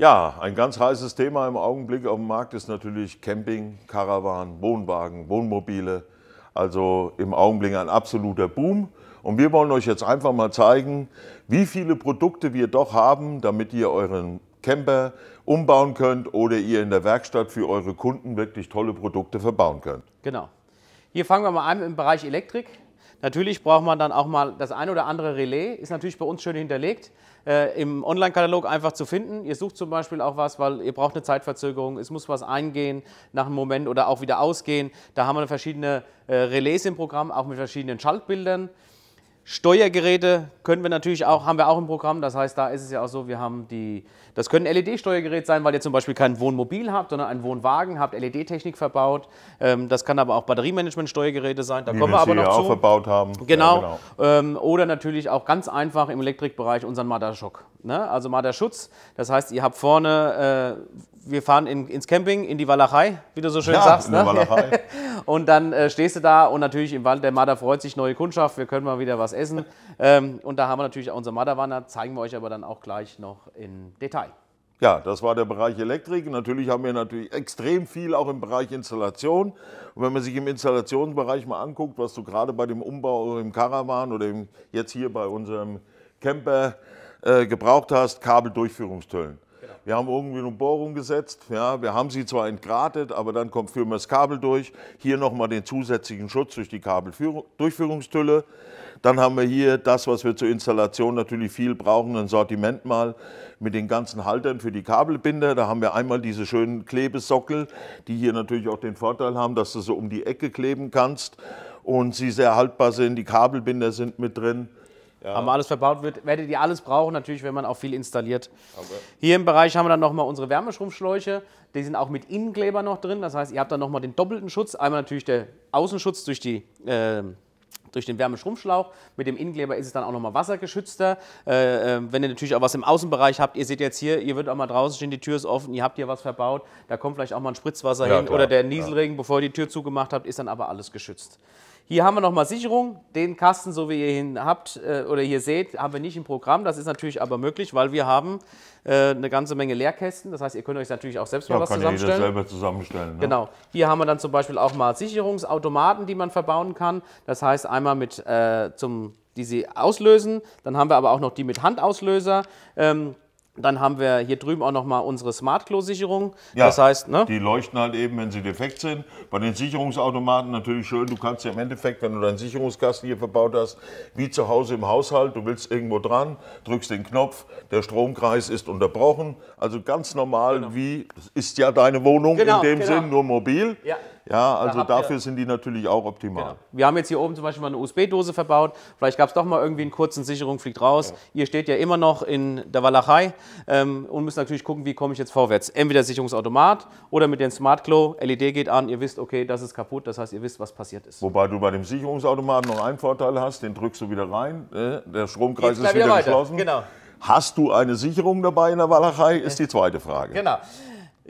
Ja, ein ganz heißes Thema im Augenblick auf dem Markt ist natürlich Camping, Caravan, Wohnwagen, Wohnmobile. Also im Augenblick ein absoluter Boom. Und wir wollen euch jetzt einfach mal zeigen, wie viele Produkte wir doch haben, damit ihr euren Camper umbauen könnt oder ihr in der Werkstatt für eure Kunden wirklich tolle Produkte verbauen könnt. Genau. Hier fangen wir mal an im Bereich Elektrik. Natürlich braucht man dann auch mal das ein oder andere Relais, ist natürlich bei uns schön hinterlegt, äh, im Online-Katalog einfach zu finden. Ihr sucht zum Beispiel auch was, weil ihr braucht eine Zeitverzögerung, es muss was eingehen nach einem Moment oder auch wieder ausgehen. Da haben wir verschiedene äh, Relais im Programm, auch mit verschiedenen Schaltbildern. Steuergeräte können wir natürlich auch, haben wir auch im Programm. Das heißt, da ist es ja auch so, wir haben die, das können led steuergeräte sein, weil ihr zum Beispiel kein Wohnmobil habt, sondern einen Wohnwagen, habt LED-Technik verbaut. Ähm, das kann aber auch Batteriemanagement-Steuergeräte sein. Da Wie kommen wir aber noch auch zu. verbaut haben. Genau. Ja, genau. Ähm, oder natürlich auch ganz einfach im Elektrikbereich unseren Marderschock. Ne? Also Marderschutz. Das heißt, ihr habt vorne, äh, wir fahren ins Camping, in die Walachei, wie du so schön ja, sagst. Ne? Walachei. Und dann äh, stehst du da und natürlich im Wald der Mada freut sich, neue Kundschaft, wir können mal wieder was essen. Ähm, und da haben wir natürlich auch unser Marderwanner, zeigen wir euch aber dann auch gleich noch im Detail. Ja, das war der Bereich Elektrik. Natürlich haben wir natürlich extrem viel auch im Bereich Installation. Und wenn man sich im Installationsbereich mal anguckt, was du gerade bei dem Umbau im Caravan oder im, jetzt hier bei unserem Camper äh, gebraucht hast, Kabeldurchführungstöllen. Wir haben irgendwie eine Bohrung gesetzt, ja, wir haben sie zwar entgratet, aber dann kommt für das Kabel durch. Hier nochmal den zusätzlichen Schutz durch die Kabeldurchführungstülle. Dann haben wir hier das, was wir zur Installation natürlich viel brauchen, ein Sortiment mal mit den ganzen Haltern für die Kabelbinder. Da haben wir einmal diese schönen Klebesockel, die hier natürlich auch den Vorteil haben, dass du so um die Ecke kleben kannst und sie sehr haltbar sind. Die Kabelbinder sind mit drin ja. haben wir alles verbaut. Wird, werdet ihr alles brauchen, natürlich, wenn man auch viel installiert. Okay. Hier im Bereich haben wir dann nochmal unsere Wärmeschrumpfschläuche. Die sind auch mit Innenkleber noch drin. Das heißt, ihr habt dann nochmal den doppelten Schutz. Einmal natürlich der Außenschutz durch die... Äh, durch den Wärmeschrumpfschlauch. Mit dem Innenkleber ist es dann auch nochmal wassergeschützter. Äh, äh, wenn ihr natürlich auch was im Außenbereich habt, ihr seht jetzt hier, ihr wird auch mal draußen stehen, die Tür ist offen, ihr habt hier was verbaut, da kommt vielleicht auch mal ein Spritzwasser ja, hin klar, oder der Nieselregen, ja. bevor ihr die Tür zugemacht habt, ist dann aber alles geschützt. Hier haben wir nochmal Sicherung. Den Kasten, so wie ihr ihn habt äh, oder hier seht, haben wir nicht im Programm. Das ist natürlich aber möglich, weil wir haben äh, eine ganze Menge Leerkästen. Das heißt, ihr könnt euch natürlich auch selbst ja, mal was kann zusammenstellen. Jeder selber zusammenstellen. Ne? Genau. Hier haben wir dann zum Beispiel auch mal Sicherungsautomaten, die man verbauen kann. Das heißt, einmal mit äh, zum die sie auslösen. Dann haben wir aber auch noch die mit Handauslöser. Ähm, dann haben wir hier drüben auch nochmal unsere Smart-Klo-Sicherung. Ja, das heißt, ne? die leuchten halt eben, wenn sie defekt sind. Bei den Sicherungsautomaten natürlich schön, du kannst ja im Endeffekt, wenn du deinen Sicherungskasten hier verbaut hast, wie zu Hause im Haushalt, du willst irgendwo dran, drückst den Knopf, der Stromkreis ist unterbrochen. Also ganz normal, genau. wie, ist ja deine Wohnung genau, in dem genau. Sinn, nur mobil. Ja. Ja, also da dafür ihr, sind die natürlich auch optimal. Genau. Wir haben jetzt hier oben zum Beispiel mal eine USB-Dose verbaut. Vielleicht gab es doch mal irgendwie einen kurzen Sicherung, fliegt raus. Ja. Ihr steht ja immer noch in der Walachei ähm, und müsst natürlich gucken, wie komme ich jetzt vorwärts. Entweder Sicherungsautomat oder mit dem Smart Glow, LED geht an, ihr wisst, okay, das ist kaputt, das heißt, ihr wisst, was passiert ist. Wobei du bei dem Sicherungsautomaten noch einen Vorteil hast, den drückst du wieder rein, äh, der Stromkreis ist wieder, wieder geschlossen. Genau. Hast du eine Sicherung dabei in der Walachei, ist äh. die zweite Frage. Genau.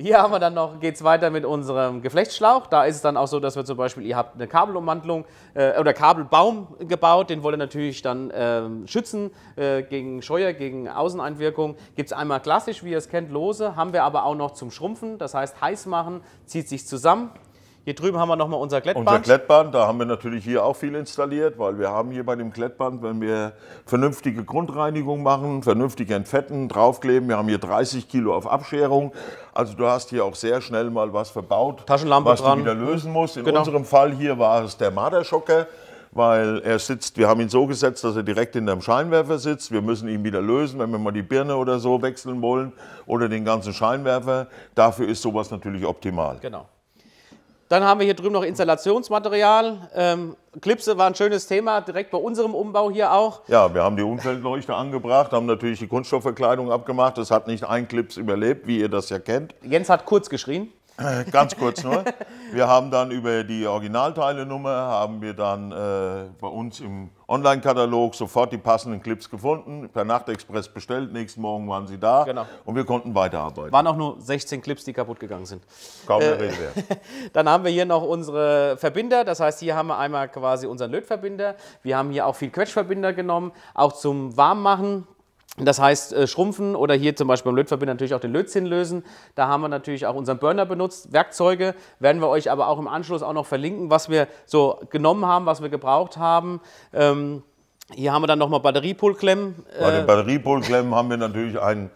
Hier haben wir dann noch, geht es weiter mit unserem Geflechtsschlauch. Da ist es dann auch so, dass wir zum Beispiel, ihr habt eine Kabelummantlung äh, oder Kabelbaum gebaut, den wollt ihr natürlich dann ähm, schützen äh, gegen Scheuer, gegen Außeneinwirkung. Gibt es einmal klassisch, wie ihr es kennt, lose, haben wir aber auch noch zum Schrumpfen, das heißt heiß machen, zieht sich zusammen, hier drüben haben wir nochmal unser Klettband. Unser Klettband, da haben wir natürlich hier auch viel installiert, weil wir haben hier bei dem Klettband, wenn wir vernünftige Grundreinigung machen, vernünftig entfetten, draufkleben, wir haben hier 30 Kilo auf Abscherung. Also du hast hier auch sehr schnell mal was verbaut, Taschenlampe was dran. du wieder lösen musst. In genau. unserem Fall hier war es der Marderschocker weil er sitzt, wir haben ihn so gesetzt, dass er direkt hinter dem Scheinwerfer sitzt. Wir müssen ihn wieder lösen, wenn wir mal die Birne oder so wechseln wollen oder den ganzen Scheinwerfer. Dafür ist sowas natürlich optimal. Genau. Dann haben wir hier drüben noch Installationsmaterial. Ähm, Klipse war ein schönes Thema, direkt bei unserem Umbau hier auch. Ja, wir haben die Umfeldleuchte angebracht, haben natürlich die Kunststoffverkleidung abgemacht. Es hat nicht ein Clips überlebt, wie ihr das ja kennt. Jens hat kurz geschrien. Ganz kurz nur. Wir haben dann über die Originalteilenummer, haben wir dann äh, bei uns im Online-Katalog sofort die passenden Clips gefunden, per Nachtexpress bestellt, nächsten Morgen waren sie da genau. und wir konnten weiterarbeiten. Waren auch nur 16 Clips, die kaputt gegangen sind. Kaum eine äh, Rede wert. Dann haben wir hier noch unsere Verbinder, das heißt, hier haben wir einmal quasi unseren Lötverbinder, wir haben hier auch viel Quetschverbinder genommen, auch zum Warmmachen, das heißt, äh, schrumpfen oder hier zum Beispiel beim Lötverbinder natürlich auch den Lötzinn lösen. Da haben wir natürlich auch unseren Burner benutzt, Werkzeuge. Werden wir euch aber auch im Anschluss auch noch verlinken, was wir so genommen haben, was wir gebraucht haben. Ähm, hier haben wir dann nochmal Batteriepolklemmen. Bei den äh, Batteriepolklemmen haben wir natürlich einen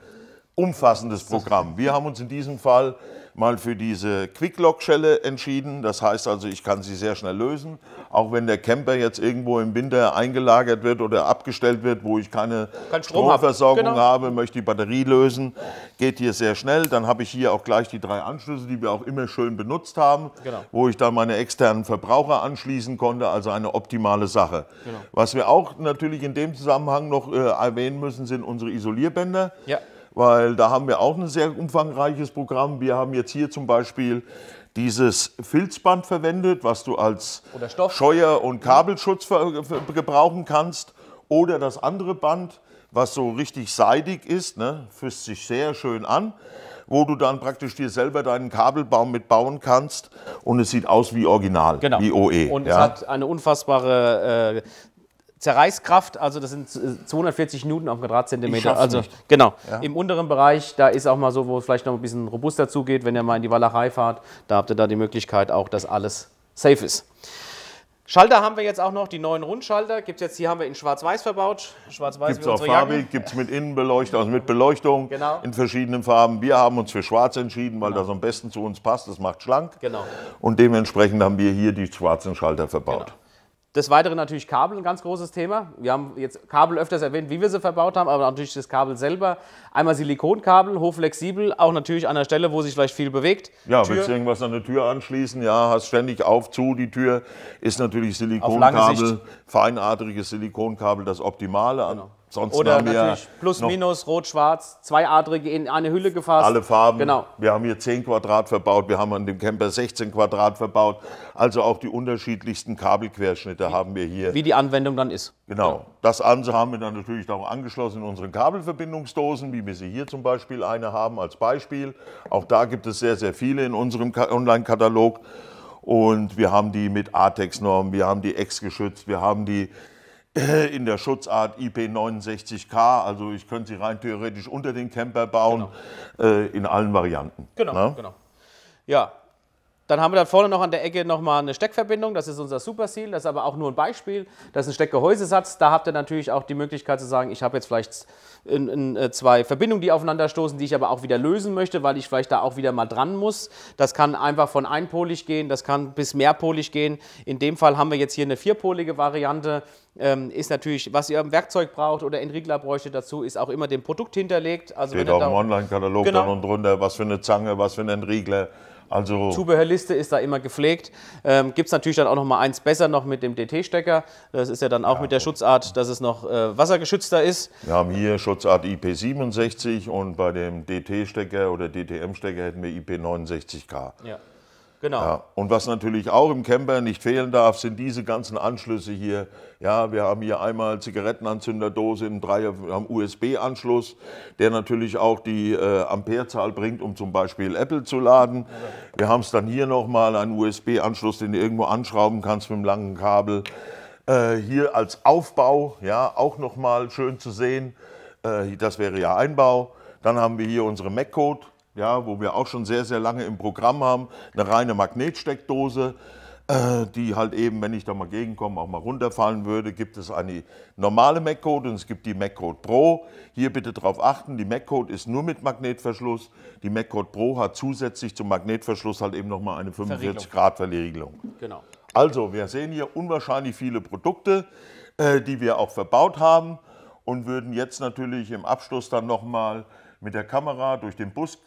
umfassendes Programm. Wir haben uns in diesem Fall mal für diese Quick-Lock-Schelle entschieden. Das heißt also, ich kann sie sehr schnell lösen. Auch wenn der Camper jetzt irgendwo im Winter eingelagert wird oder abgestellt wird, wo ich keine Kein Strom Stromversorgung habe. Genau. habe, möchte die Batterie lösen, geht hier sehr schnell. Dann habe ich hier auch gleich die drei Anschlüsse, die wir auch immer schön benutzt haben, genau. wo ich dann meine externen Verbraucher anschließen konnte. Also eine optimale Sache. Genau. Was wir auch natürlich in dem Zusammenhang noch äh, erwähnen müssen, sind unsere Isolierbänder. Ja weil da haben wir auch ein sehr umfangreiches Programm. Wir haben jetzt hier zum Beispiel dieses Filzband verwendet, was du als Scheuer- und Kabelschutz gebrauchen kannst. Oder das andere Band, was so richtig seidig ist, ne, füsst sich sehr schön an, wo du dann praktisch dir selber deinen Kabelbaum mitbauen kannst und es sieht aus wie original, genau. wie OE. Und ja. es hat eine unfassbare äh, Zerreißkraft, also das sind 240 äh, Newton auf Quadratzentimeter. Also nicht. genau. Ja. Im unteren Bereich, da ist auch mal so, wo es vielleicht noch ein bisschen robuster zugeht, wenn ihr mal in die Walachei fahrt, da habt ihr da die Möglichkeit auch, dass alles safe ist. Schalter haben wir jetzt auch noch, die neuen Rundschalter. Gibt es jetzt hier haben wir in Schwarz-Weiß verbaut. Schwarz-Weiß gibt es auch farbig, gibt es mit Innenbeleuchtung, also mit Beleuchtung genau. in verschiedenen Farben. Wir haben uns für Schwarz entschieden, weil genau. das am besten zu uns passt. Das macht schlank. Genau. Und dementsprechend haben wir hier die schwarzen Schalter verbaut. Genau. Des Weiteren natürlich Kabel, ein ganz großes Thema. Wir haben jetzt Kabel öfters erwähnt, wie wir sie verbaut haben, aber natürlich das Kabel selber. Einmal Silikonkabel, hochflexibel, auch natürlich an der Stelle, wo sich vielleicht viel bewegt. Ja, Tür. willst du irgendwas an der Tür anschließen? Ja, hast ständig auf, zu, die Tür ist natürlich Silikonkabel, feinadriges Silikonkabel das Optimale. Genau. Sonst Oder haben wir plus, minus, rot, schwarz, zwei Adrige in eine Hülle gefasst. Alle Farben. Genau. Wir haben hier 10 Quadrat verbaut, wir haben an dem Camper 16 Quadrat verbaut. Also auch die unterschiedlichsten Kabelquerschnitte wie, haben wir hier. Wie die Anwendung dann ist. Genau. genau. Das Anse haben wir dann natürlich auch angeschlossen in unseren Kabelverbindungsdosen, wie wir sie hier zum Beispiel eine haben als Beispiel. Auch da gibt es sehr, sehr viele in unserem Online-Katalog. Und wir haben die mit atex normen wir haben die X geschützt, wir haben die in der Schutzart IP69K, also ich könnte sie rein theoretisch unter den Camper bauen, genau. äh, in allen Varianten. Genau, ne? genau. Ja, dann haben wir da vorne noch an der Ecke nochmal eine Steckverbindung. Das ist unser Super Seal. Das ist aber auch nur ein Beispiel. Das ist ein Steckgehäusesatz. Da habt ihr natürlich auch die Möglichkeit zu sagen, ich habe jetzt vielleicht in, in, äh, zwei Verbindungen, die aufeinander stoßen, die ich aber auch wieder lösen möchte, weil ich vielleicht da auch wieder mal dran muss. Das kann einfach von einpolig gehen, das kann bis mehrpolig gehen. In dem Fall haben wir jetzt hier eine vierpolige Variante. Ähm, ist natürlich, was ihr im Werkzeug braucht oder Entriegler bräuchte dazu, ist auch immer dem Produkt hinterlegt. Also Steht auch im Online-Katalog genau. dann und drunter, was für eine Zange, was für ein Entrigler. Also Zubehörliste ist da immer gepflegt. Ähm, Gibt es natürlich dann auch noch mal eins besser noch mit dem DT-Stecker. Das ist ja dann auch ja, mit der Schutzart, dass es noch äh, wassergeschützter ist. Wir haben hier Schutzart IP67 und bei dem DT-Stecker oder DTM-Stecker hätten wir IP69K. Ja. Genau. Ja, und was natürlich auch im Camper nicht fehlen darf, sind diese ganzen Anschlüsse hier. Ja, wir haben hier einmal Zigarettenanzünderdose im Dreier, wir haben USB-Anschluss, der natürlich auch die äh, Amperezahl bringt, um zum Beispiel Apple zu laden. Wir haben es dann hier nochmal, einen USB-Anschluss, den du irgendwo anschrauben kannst mit einem langen Kabel. Äh, hier als Aufbau, ja, auch nochmal schön zu sehen. Äh, das wäre ja Einbau. Dann haben wir hier unsere Mac-Code ja, wo wir auch schon sehr, sehr lange im Programm haben, eine reine Magnetsteckdose, äh, die halt eben, wenn ich da mal gegenkomme, auch mal runterfallen würde. Gibt es eine normale MAC-Code und es gibt die MAC-Code Pro. Hier bitte darauf achten, die MAC-Code ist nur mit Magnetverschluss. Die MAC-Code Pro hat zusätzlich zum Magnetverschluss halt eben nochmal eine 45 Grad Verriegelung. Genau. Also, wir sehen hier unwahrscheinlich viele Produkte, äh, die wir auch verbaut haben und würden jetzt natürlich im Abschluss dann nochmal mit der Kamera durch den Bus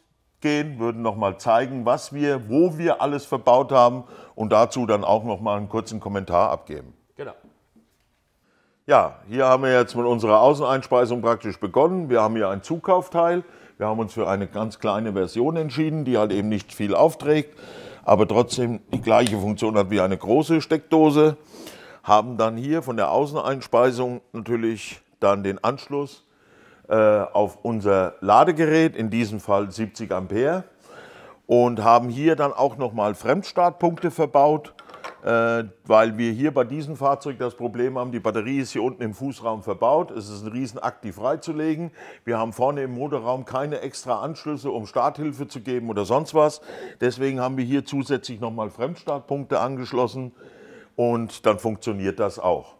gehen, würden nochmal zeigen, was wir, wo wir alles verbaut haben und dazu dann auch nochmal einen kurzen Kommentar abgeben. Genau. Ja, hier haben wir jetzt mit unserer Außeneinspeisung praktisch begonnen. Wir haben hier ein Zukaufteil. Wir haben uns für eine ganz kleine Version entschieden, die halt eben nicht viel aufträgt, aber trotzdem die gleiche Funktion hat wie eine große Steckdose. Haben dann hier von der Außeneinspeisung natürlich dann den Anschluss äh, auf unser Ladegerät, in diesem Fall 70 Ampere und haben hier dann auch nochmal Fremdstartpunkte verbaut, äh, weil wir hier bei diesem Fahrzeug das Problem haben, die Batterie ist hier unten im Fußraum verbaut, es ist ein Riesenakt, die freizulegen. Wir haben vorne im Motorraum keine extra Anschlüsse, um Starthilfe zu geben oder sonst was. Deswegen haben wir hier zusätzlich nochmal Fremdstartpunkte angeschlossen und dann funktioniert das auch.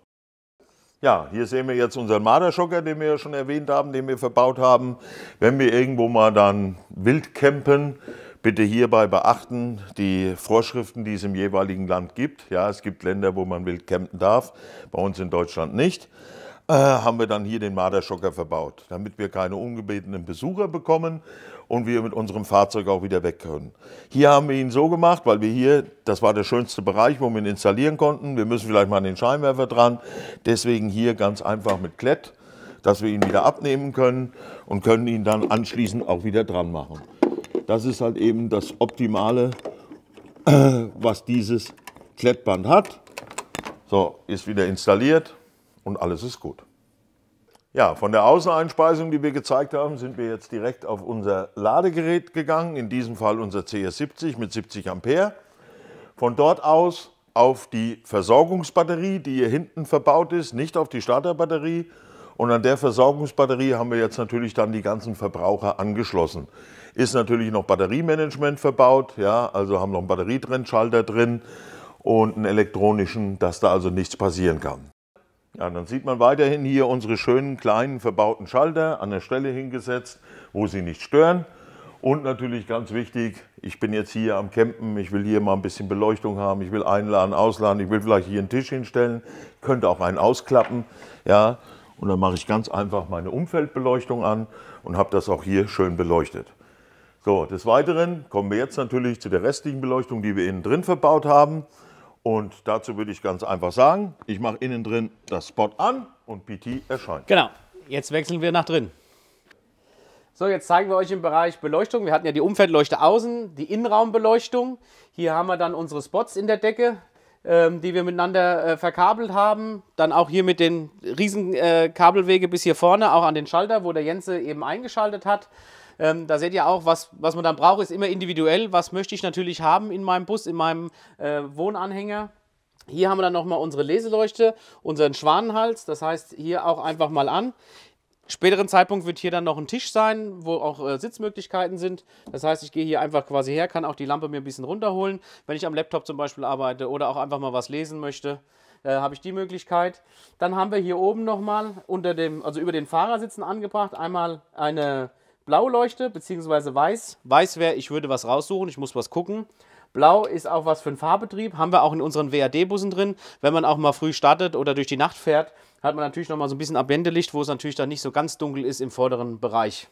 Ja, hier sehen wir jetzt unseren Marderschocker, den wir ja schon erwähnt haben, den wir verbaut haben. Wenn wir irgendwo mal dann wild campen, bitte hierbei beachten die Vorschriften, die es im jeweiligen Land gibt. Ja, es gibt Länder, wo man wild campen darf, bei uns in Deutschland nicht. Äh, haben wir dann hier den Marderschocker verbaut, damit wir keine ungebetenen Besucher bekommen und wir mit unserem Fahrzeug auch wieder weg können. Hier haben wir ihn so gemacht, weil wir hier, das war der schönste Bereich, wo wir ihn installieren konnten. Wir müssen vielleicht mal an den Scheinwerfer dran. Deswegen hier ganz einfach mit Klett, dass wir ihn wieder abnehmen können und können ihn dann anschließend auch wieder dran machen. Das ist halt eben das Optimale, was dieses Klettband hat. So, ist wieder installiert und alles ist gut. Ja, von der Außeneinspeisung, die wir gezeigt haben, sind wir jetzt direkt auf unser Ladegerät gegangen, in diesem Fall unser CS70 mit 70 Ampere. Von dort aus auf die Versorgungsbatterie, die hier hinten verbaut ist, nicht auf die Starterbatterie. Und an der Versorgungsbatterie haben wir jetzt natürlich dann die ganzen Verbraucher angeschlossen. Ist natürlich noch Batteriemanagement verbaut, ja, also haben noch einen Batterietrennschalter drin und einen elektronischen, dass da also nichts passieren kann. Ja, dann sieht man weiterhin hier unsere schönen kleinen verbauten Schalter an der Stelle hingesetzt, wo sie nicht stören. Und natürlich ganz wichtig, ich bin jetzt hier am Campen, ich will hier mal ein bisschen Beleuchtung haben, ich will einladen, ausladen, ich will vielleicht hier einen Tisch hinstellen, könnte auch einen ausklappen. Ja, und dann mache ich ganz einfach meine Umfeldbeleuchtung an und habe das auch hier schön beleuchtet. So, des Weiteren kommen wir jetzt natürlich zu der restlichen Beleuchtung, die wir innen drin verbaut haben. Und dazu würde ich ganz einfach sagen, ich mache innen drin das Spot an und PT erscheint. Genau, jetzt wechseln wir nach drin. So, jetzt zeigen wir euch im Bereich Beleuchtung. Wir hatten ja die Umfeldleuchte außen, die Innenraumbeleuchtung. Hier haben wir dann unsere Spots in der Decke, ähm, die wir miteinander äh, verkabelt haben. Dann auch hier mit den riesen äh, Kabelwege bis hier vorne, auch an den Schalter, wo der Jense eben eingeschaltet hat. Ähm, da seht ihr auch, was, was man dann braucht, ist immer individuell. Was möchte ich natürlich haben in meinem Bus, in meinem äh, Wohnanhänger? Hier haben wir dann nochmal unsere Leseleuchte, unseren Schwanenhals. Das heißt, hier auch einfach mal an. Späteren Zeitpunkt wird hier dann noch ein Tisch sein, wo auch äh, Sitzmöglichkeiten sind. Das heißt, ich gehe hier einfach quasi her, kann auch die Lampe mir ein bisschen runterholen, wenn ich am Laptop zum Beispiel arbeite oder auch einfach mal was lesen möchte. Äh, habe ich die Möglichkeit. Dann haben wir hier oben nochmal unter dem, also über den Fahrersitzen angebracht, einmal eine Blau leuchte, beziehungsweise weiß. Weiß wäre, ich würde was raussuchen, ich muss was gucken. Blau ist auch was für einen Fahrbetrieb, haben wir auch in unseren WAD-Bussen drin. Wenn man auch mal früh startet oder durch die Nacht fährt, hat man natürlich nochmal so ein bisschen Abwendelicht, wo es natürlich dann nicht so ganz dunkel ist im vorderen Bereich.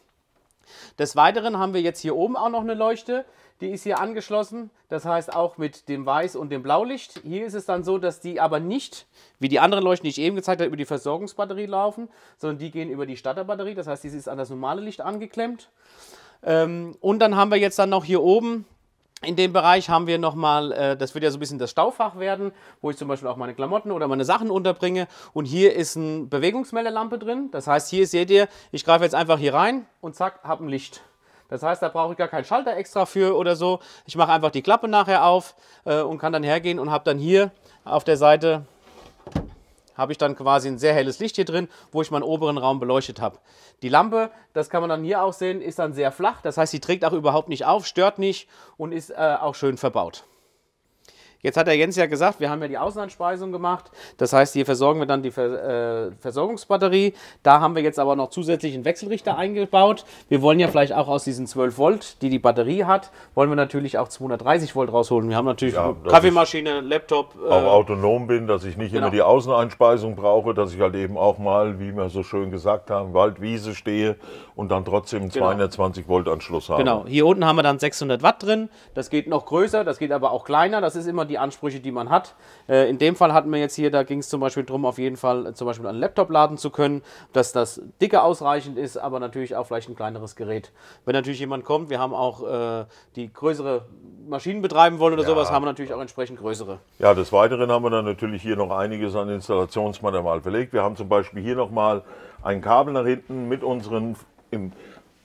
Des Weiteren haben wir jetzt hier oben auch noch eine Leuchte. Die ist hier angeschlossen, das heißt auch mit dem Weiß- und dem Blaulicht. Hier ist es dann so, dass die aber nicht, wie die anderen Leuchten, die ich eben gezeigt habe, über die Versorgungsbatterie laufen, sondern die gehen über die Starterbatterie. Das heißt, diese ist an das normale Licht angeklemmt. Ähm, und dann haben wir jetzt dann noch hier oben in dem Bereich haben wir nochmal, äh, das wird ja so ein bisschen das Staufach werden, wo ich zum Beispiel auch meine Klamotten oder meine Sachen unterbringe. Und hier ist eine Bewegungsmeldelampe drin. Das heißt, hier seht ihr, ich greife jetzt einfach hier rein und zack, habe ein Licht. Das heißt, da brauche ich gar keinen Schalter extra für oder so. Ich mache einfach die Klappe nachher auf äh, und kann dann hergehen und habe dann hier auf der Seite habe ich dann quasi ein sehr helles Licht hier drin, wo ich meinen oberen Raum beleuchtet habe. Die Lampe, das kann man dann hier auch sehen, ist dann sehr flach. Das heißt, sie trägt auch überhaupt nicht auf, stört nicht und ist äh, auch schön verbaut. Jetzt hat der Jens ja gesagt, wir haben ja die Außenandspeisung gemacht. Das heißt, hier versorgen wir dann die Ver äh, Versorgungsbatterie. Da haben wir jetzt aber noch zusätzlich einen Wechselrichter eingebaut. Wir wollen ja vielleicht auch aus diesen 12 Volt, die die Batterie hat, wollen wir natürlich auch 230 Volt rausholen. Wir haben natürlich ja, Kaffeemaschine, Laptop. Äh, auch autonom bin, dass ich nicht genau. immer die Außeneinspeisung brauche, dass ich halt eben auch mal, wie wir so schön gesagt haben, Wald, Wiese stehe und dann trotzdem genau. 220 Volt Anschluss habe. Genau, hier unten haben wir dann 600 Watt drin. Das geht noch größer, das geht aber auch kleiner. Das ist immer die die Ansprüche, die man hat. Äh, in dem Fall hatten wir jetzt hier, da ging es zum Beispiel darum, auf jeden Fall äh, zum Beispiel einen Laptop laden zu können, dass das dicke ausreichend ist, aber natürlich auch vielleicht ein kleineres Gerät. Wenn natürlich jemand kommt, wir haben auch äh, die größere Maschinen betreiben wollen oder ja. sowas, haben wir natürlich auch entsprechend größere. Ja, des Weiteren haben wir dann natürlich hier noch einiges an Installationsmaterial verlegt. Wir haben zum Beispiel hier nochmal ein Kabel nach hinten mit unseren im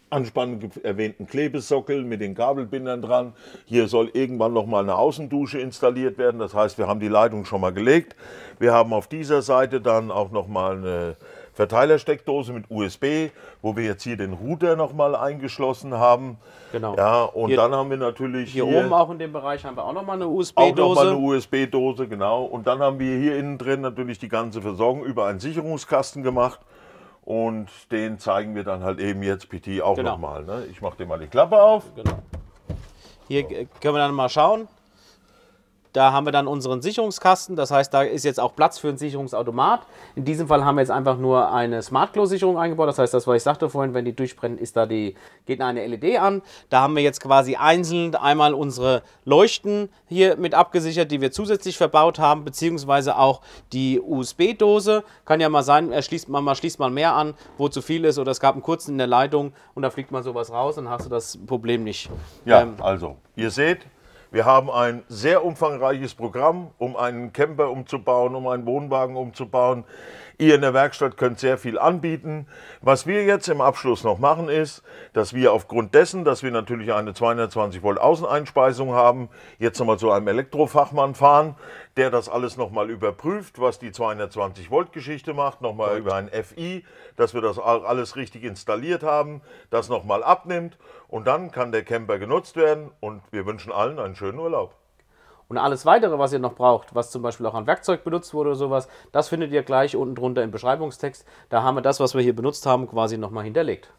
anspannend erwähnten Klebesockel mit den Kabelbindern dran. Hier soll irgendwann nochmal eine Außendusche installiert werden. Das heißt, wir haben die Leitung schon mal gelegt. Wir haben auf dieser Seite dann auch nochmal eine Verteilersteckdose mit USB, wo wir jetzt hier den Router nochmal eingeschlossen haben. Genau. Ja, und hier, dann haben wir natürlich hier, hier, oben auch in dem Bereich haben wir auch nochmal eine USB-Dose. Auch nochmal eine USB-Dose, genau. Und dann haben wir hier innen drin natürlich die ganze Versorgung über einen Sicherungskasten gemacht. Und den zeigen wir dann halt eben jetzt PT auch genau. nochmal. Ne? Ich mache dir mal die Klappe auf. Genau. Hier äh, können wir dann mal schauen. Da haben wir dann unseren Sicherungskasten, das heißt, da ist jetzt auch Platz für einen Sicherungsautomat. In diesem Fall haben wir jetzt einfach nur eine Smart close Sicherung eingebaut, das heißt, das, was ich sagte vorhin, wenn die durchbrennt, ist da die, geht eine LED an. Da haben wir jetzt quasi einzeln einmal unsere Leuchten hier mit abgesichert, die wir zusätzlich verbaut haben, beziehungsweise auch die USB-Dose. Kann ja mal sein, er schließt man mal, schließt mal mehr an, wo zu viel ist oder es gab einen kurzen in der Leitung und da fliegt mal sowas raus, dann hast du das Problem nicht. Ja, ähm, also, ihr seht, wir haben ein sehr umfangreiches Programm, um einen Camper umzubauen, um einen Wohnwagen umzubauen. Ihr in der Werkstatt könnt sehr viel anbieten. Was wir jetzt im Abschluss noch machen ist, dass wir aufgrund dessen, dass wir natürlich eine 220 Volt Außeneinspeisung haben, jetzt nochmal zu einem Elektrofachmann fahren, der das alles nochmal überprüft, was die 220 Volt Geschichte macht, nochmal über ein FI, dass wir das alles richtig installiert haben, das nochmal abnimmt und dann kann der Camper genutzt werden und wir wünschen allen einen schönen Urlaub. Und alles weitere, was ihr noch braucht, was zum Beispiel auch an Werkzeug benutzt wurde oder sowas, das findet ihr gleich unten drunter im Beschreibungstext. Da haben wir das, was wir hier benutzt haben, quasi nochmal hinterlegt.